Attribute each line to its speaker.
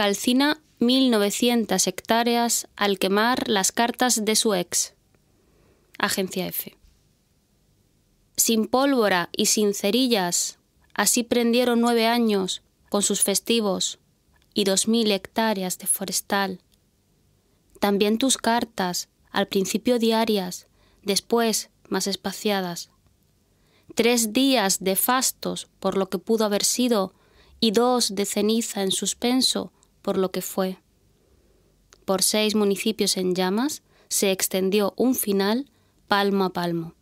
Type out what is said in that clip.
Speaker 1: calcina 1.900 hectáreas al quemar las cartas de su ex. Agencia F. Sin pólvora y sin cerillas, así prendieron nueve años con sus festivos y dos mil hectáreas de forestal. También tus cartas, al principio diarias, después más espaciadas. Tres días de fastos por lo que pudo haber sido y dos de ceniza en suspenso por lo que fue. Por seis municipios en llamas se extendió
Speaker 2: un final palmo a palmo.